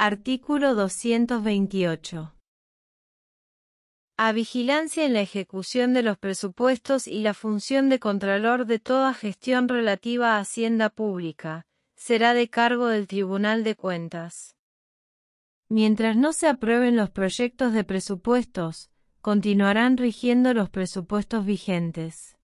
Artículo 228. A vigilancia en la ejecución de los presupuestos y la función de contralor de toda gestión relativa a Hacienda Pública, será de cargo del Tribunal de Cuentas. Mientras no se aprueben los proyectos de presupuestos, continuarán rigiendo los presupuestos vigentes.